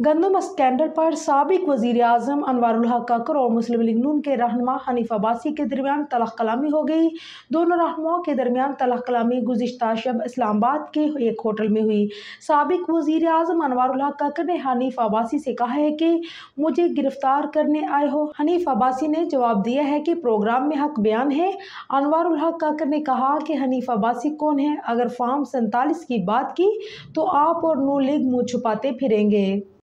गंदम स्कैंडल पर सबक वजीर अजम अनवारुल्ला काकर और मुस्लिम लीग नून के रहनमा हनीफ अब्बासी के दरमियान तलाक कलामी हो गई दोनों रहनुमाओं के दरमियान तलाक कलामी गुजशत शब इस्लामाबाद के एक होटल में हुई सबक वजीर अजम अनवारुल्ला काकर ने हनीफ अब्बासी से कहा है कि मुझे गिरफ्तार करने आए हो हनीफ अब्बासी ने जवाब दिया है कि प्रोग्राम में हक बयान है अनवर काकर ने कहा कि हनीफ अब्बासी कौन है अगर फार्म सैतालीस की बात की तो आप और नू लीग मुँह छुपाते फिरेंगे